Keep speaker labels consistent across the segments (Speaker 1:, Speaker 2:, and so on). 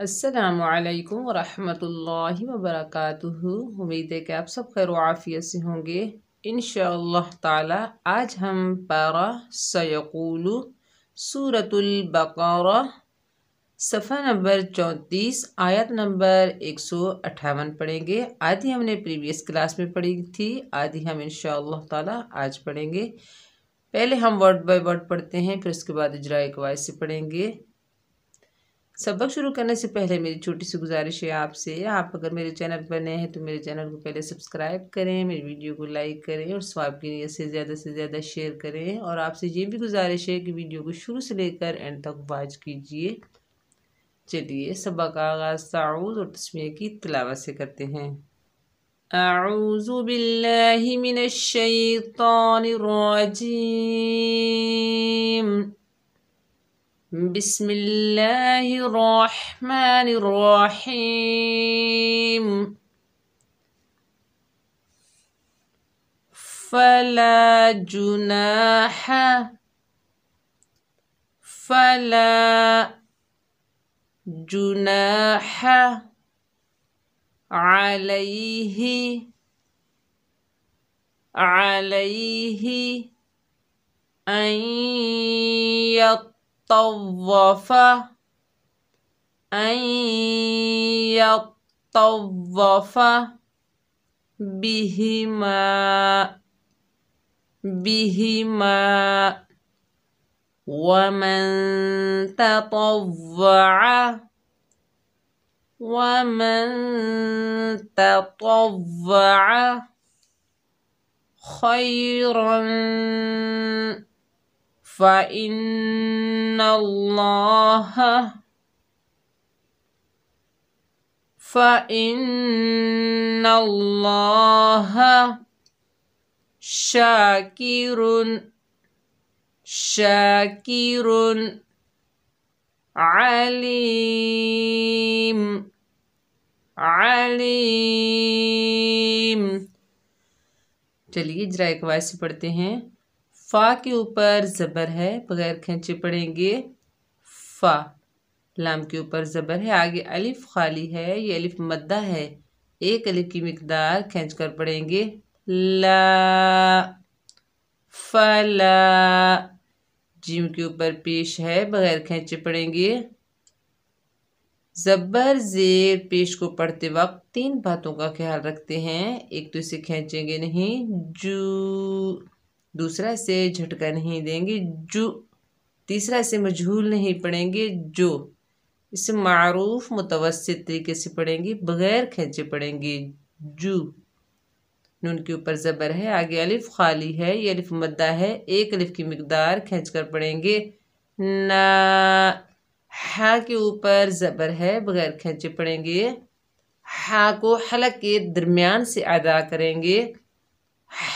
Speaker 1: असलकम वरहमल वर्क उम्मीद है कि आप सब खैर आफियत से होंगे इन ताला आज हम पारा सयकूल सूरतुल्बार सफ़ा नंबर चौंतीस आयत नंबर एक सौ अट्ठावन पढ़ेंगे आधी हमने प्रीवियस क्लास में पढ़ी थी आधी हम इन ताला आज पढ़ेंगे पहले हम वर्ड बाय वर्ड पढ़ते हैं फिर उसके बाद इजरा एक से पढ़ेंगे सबक शुरू करने से पहले मेरी छोटी सी गुजारिश है आपसे आप अगर मेरे चैनल पर नए हैं तो मेरे चैनल को पहले सब्सक्राइब करें मेरी वीडियो को लाइक करें और स्वाब के लिए से ज़्यादा से ज़्यादा शेयर करें और आपसे ये भी गुजारिश है कि वीडियो को शुरू से लेकर एंड तक वाच कीजिए चलिए सबक आगाज़ ताउज़ और तस्वीर की तलावा से करते हैं أعوذ بالله من الشيطان الرجيم بسم الله الرحمن الرحيم فلا جناح فلا جناح عليه عليه أن يط يطوف أن يطوف بهما بهما ومن تطوع ومن تطوع خيرا فإن الله فإن الله شاكر شاكر عليم عليم चलिए जरा एक वायसे पढ़ते हैं फ़ा के ऊपर ज़बर है बगैर खींचे पड़ेंगे फ़ा लाम के ऊपर ज़बर है आगे अलिफ खाली है ये अलिफ मद्दा है एक अलिफ की मकदार खींच कर पड़ेंगे ला फला जिम के ऊपर पेश है बगैर खींचे पड़ेंगे ज़बर ज़ेर पेश को पढ़ते वक्त तीन बातों का ख्याल रखते हैं एक तो इसे खींचेंगे नहीं जू दूसरा इसे झटका नहीं देंगे जो तीसरा इसे मजहूल नहीं पढ़ेंगे जो इसे मरूफ मुतवसत तरीके से पढ़ेंगे बग़ैर खींचे पढ़ेंगे जो नून के ऊपर ज़बर है आगे अलिफ खाली है ये अलिफ मद्दा है एक अलिफ की मकदार खींच कर पढ़ेंगे ना हा के ऊपर ज़बर है बग़ैर खींचे पढ़ेंगे हा को हलक के दरमियान से अदा करेंगे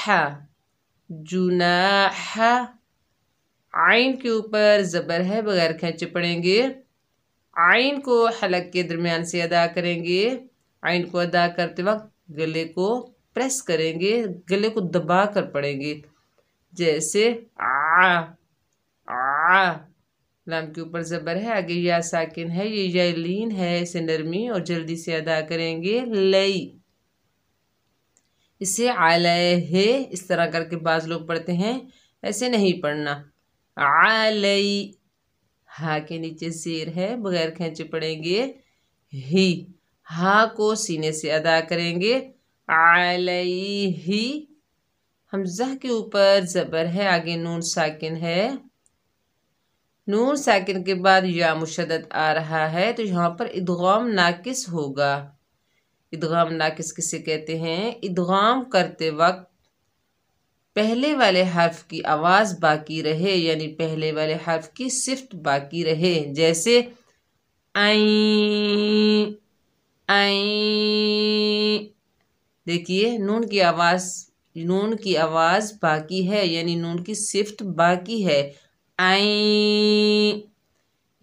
Speaker 1: हा जुना आइन के ऊपर ज़बर है बगैर खींचे पड़ेंगे आइन को हलक के दरमियान से अदा करेंगे आइन को अदा करते वक्त गले को प्रेस करेंगे गले को दबा कर पड़ेंगे जैसे आ आ लाम के ऊपर ज़बर है आगे या साकिन है ये या लीन है इसे नरमी और जल्दी से अदा करेंगे लई इसे आलय है इस तरह करके बाज़ लोग पढ़ते हैं ऐसे नहीं पढ़ना आलई हा के नीचे जेर है बगैर खेचे पड़ेंगे ही हा को सीने से अदा करेंगे आलई ही हमजा के ऊपर ज़बर है आगे नून साकिन है नून साकिन के बाद या मुशदत आ रहा है तो यहाँ पर इदगाम नाकिस होगा इदगाम नाकिस किसे कहते हैं इदगाम करते वक्त पहले वाले हर्फ की आवाज़ बाकी रहे यानी पहले वाले हर्फ की सिफ्ट बाकी रहे जैसे आई आई देखिए नून की आवाज़ नून की आवाज़ बाकी है यानी नून की सिफ्ट बाकी है आई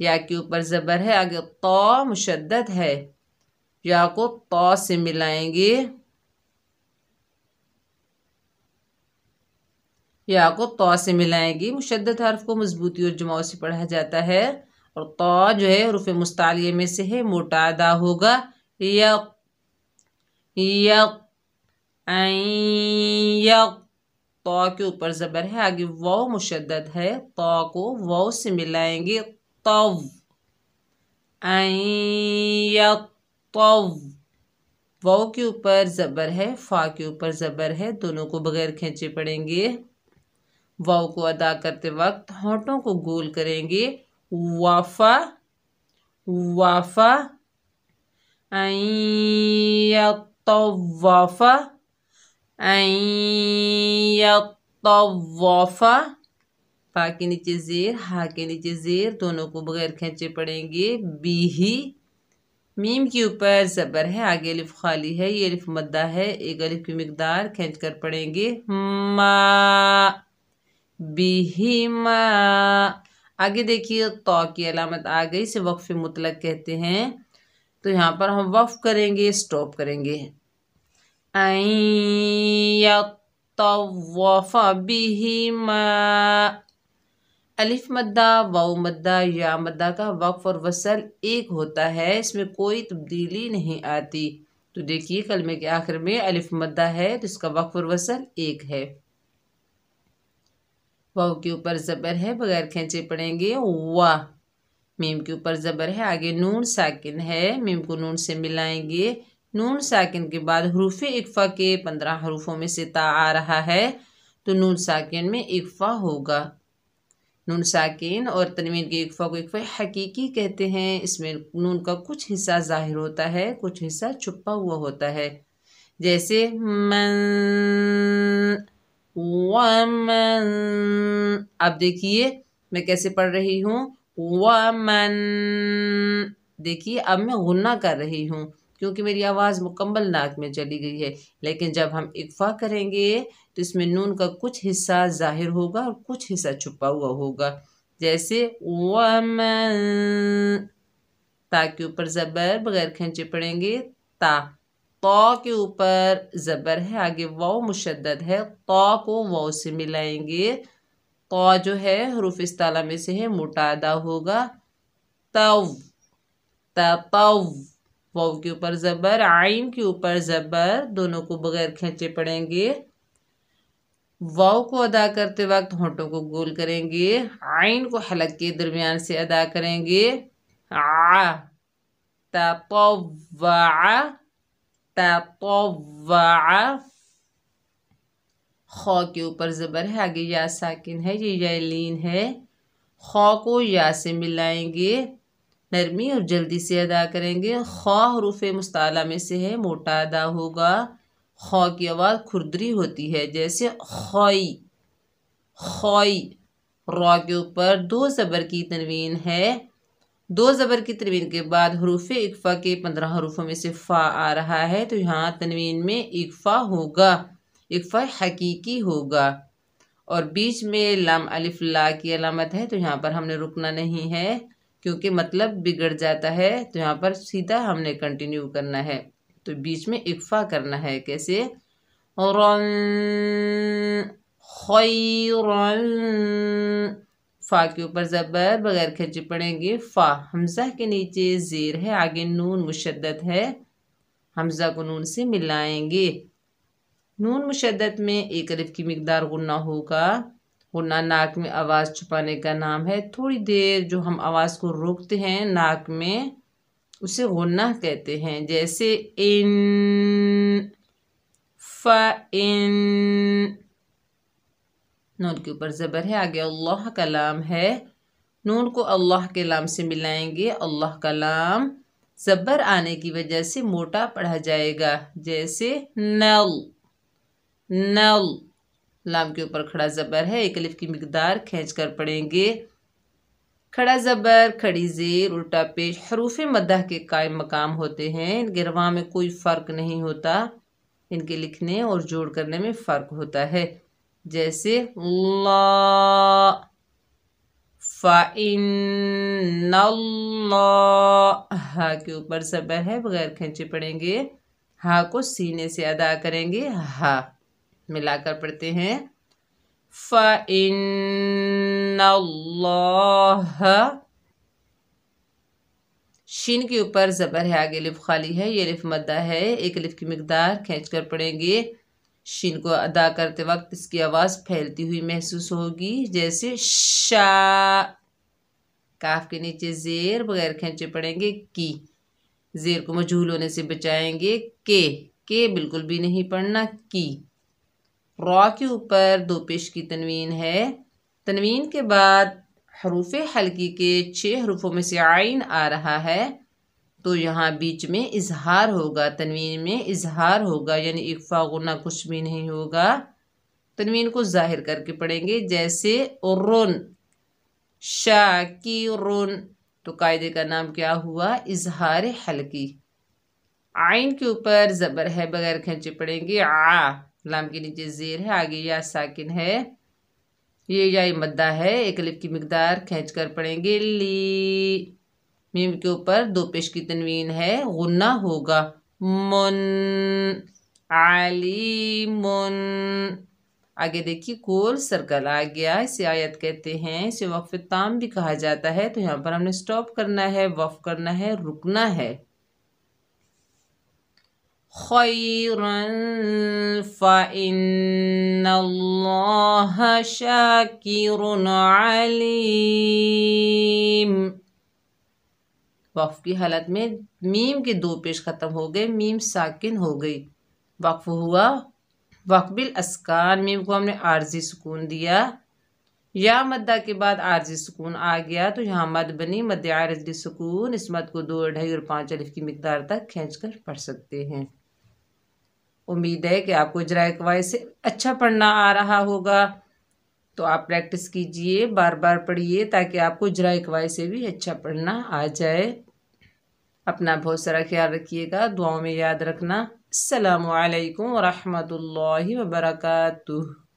Speaker 1: या के ऊपर ज़बर है आगे तो मुशद्दत है या को तौ से मिलाएंगे या को त से मिलाएंगे मुशद हर्फ को मजबूती और जमाव से पढ़ा जाता है और तौ जो है रुफ मुस्तालिये में से है मोटादा होगा यक यक यक तो के ऊपर ज़बर है आगे वो मुशद है तो को वो से मिलाएंगे तव तो, तव वाओ के ऊपर ज़बर है फ़ा के ऊपर ज़बर है दोनों को बगैर खींचे पड़ेंगे वाओ को अदा करते वक्त होठों को गोल करेंगे वाफा वाफा तवाफा तवाफा पा के नीचे ज़ेर हा के नीचे ज़ेर दोनों को बगैर खींचे पड़ेंगे बीही मीम के ऊपर ज़बर है आगे अलिफ खाली है ये अलिफ मद्दा है एक अलिफ की मकदार खींच कर पढ़ेंगे आगे देखिए तो की अलामत आ गई इसे वक्फ मुतलक कहते हैं तो यहाँ पर हम वक्फ करेंगे स्टॉप करेंगे आई या तो बिहिमा अलिफ मद्दा वाउ मद्दा या मद्दा का वक्फ और वसल एक होता है इसमें कोई तब्दीली नहीं आती तो देखिए कलमे के आखिर में अलिफ मद्दा है तो इसका वक्फ और वसल एक है वाउ के ऊपर ज़बर है बगैर खेचे पड़ेंगे वाह मीम के ऊपर ज़बर है आगे नून साकिन है मीम को नून से मिलाएंगे नून साकिन के बाद हरूफ इकफ़ा के पंद्रह हरूफों में से ता आ रहा है तो नून साकिन में इकफ़ा होगा नून साकिन और तनवीन के इकफ़ा को इकफ़ा हकीकी कहते हैं इसमें नून का कुछ हिस्सा ज़ाहिर होता है कुछ हिस्सा छुपा हुआ होता है जैसे मन वमन आप देखिए मैं कैसे पढ़ रही हूँ मन देखिए अब मैं गुन्ना कर रही हूँ क्योंकि मेरी आवाज़ मुकम्मल नाक में चली गई है लेकिन जब हम इकफा करेंगे तो इसमें नून का कुछ हिस्सा ज़ाहिर होगा और कुछ हिस्सा छुपा हुआ होगा जैसे ता के ऊपर ज़बर बगैर खेचे पड़ेंगे ता तो के ऊपर ज़बर है आगे वो मुशद है तो को वो से मिलाएंगे तो जो है हरूफ इस ताला में से है मोटादा होगा तव तव वो के ऊपर ज़बर आइन के ऊपर ज़बर दोनों को बगैर खींचे पड़ेंगे वाव को अदा करते वक्त होंठों को गोल करेंगे आइन को हलक के दरमियान से अदा करेंगे आ तपवा तपवा खौ के ऊपर ज़बर है आगे या साकिन है ये या लीन है खौ को या से मिलाएंगे नरमी और जल्दी से अदा करेंगे खौ हरूफ मुस्ताला में से है मोटा अदा होगा खौ की आवाज़ खुरदरी होती है जैसे खोई खोई रॉ के ऊपर दो ज़बर की तनवीन है दो ज़बर की तनवीन के बाद हरूफ इकफ़ा के पंद्रह हरूफों में से फ़ा आ रहा है तो यहाँ तनवीन में इकफ़ा होगा इकफ़ा हकीकी होगा और बीच में लाम अलिफ ला की अलामत है तो यहाँ पर हमने रुकना नहीं है क्योंकि मतलब बिगड़ जाता है तो यहाँ पर सीधा हमने कंटिन्यू करना है तो बीच में इकफा करना है कैसे फ़ा के ऊपर ज़बर बगैर खर्चे पड़ेंगे फ़ा हमजा के नीचे ज़ेर है आगे नून मुशद्दत है हमजा को नून से मिलाएंगे नून मुशद्दत में एक अरफ की मकदार गुना होगा गुना नाक में आवाज़ छुपाने का नाम है थोड़ी देर जो हम आवाज़ को रोकते हैं नाक में उसे गुन्ना कहते हैं जैसे इन फ इन नून के ऊपर ज़बर है आगे अल्लाह का लाम है नून को अल्लाह के लाम से मिलाएंगे अल्लाह का लाम ज़बर आने की वजह से मोटा पढ़ा जाएगा जैसे नल नल लाम के ऊपर खड़ा ज़बर है एक अलिफ की मकदार खींच कर पढ़ेंगे खड़ा ज़बर खड़ी ज़ेर उल्टा पेश हरूफ मदह के कायम मकाम होते हैं इनके रवा में कोई फ़र्क नहीं होता इनके लिखने और जोड़ करने में फ़र्क होता है जैसे फ़ाइन हा के ऊपर ज़बर है बगैर खींचे पड़ेंगे हा को सीने से अदा करेंगे हा मिलाकर पढ़ते हैं फ़इन शीन के ऊपर ज़बर है आगे लिफ खाली है ये लिफ मद्दा है एक लिफ की मकदार खींच कर पड़ेंगे शीन को अदा करते वक्त इसकी आवाज़ फैलती हुई महसूस होगी जैसे शा काफ के नीचे जेर बगैर खींचे पड़ेंगे की जेर को मजहूल होने से बचाएंगे के के बिल्कुल भी नहीं पढ़ना की रॉ के ऊपर दो पेश की तनवीन है तनवीन के बाद हरूफ हल्की के छः हरूफों में से आइन आ रहा है तो यहाँ बीच में इजहार होगा तनवीन में इजहार होगा यानी इकफा गुना कुछ भी नहीं होगा तनवीन को जाहिर करके पढ़ेंगे जैसे रुन की तो कायदे का नाम क्या हुआ इजहार हल्की आइन के ऊपर ज़बर है बगैर खींचे पड़ेंगे आ लाम के नीचे जेर है आगे या साकिन है ये या मद्दा है एक लिप की मकदार खींच कर पड़ेंगे ली मीम के ऊपर दो पेश की तनवीन है गुन्ना होगा मुन आली मुन आगे देखिए गोल सर्कल आ गया इसे आयत कहते हैं इसे वक्फ ताम भी कहा जाता है तो यहाँ पर हमने स्टॉप करना है वफ करना है रुकना है خيرا فإن الله شاكر عليم वक्फ की हालत में मीम के दो पेश ख़त्म हो गए मीम साकिन हो गई वक्फ हुआ वक्बिल अस्कान मीम को हमने आरजी सुकून दिया या मद्दा के बाद आरजी सुकून आ गया तो यहाँ मद बनी मद आरजी सुकून इस मद को दो ढाई और पाँच अलिफ की मकदार तक खींच कर पढ़ सकते हैं उम्मीद है कि आपको इजरा कवायद से अच्छा पढ़ना आ रहा होगा तो आप प्रैक्टिस कीजिए बार बार पढ़िए ताकि आपको इजरा कवायद से भी अच्छा पढ़ना आ जाए अपना बहुत सारा ख्याल रखिएगा दुआओं में याद रखना असलकम वरहमल वर्का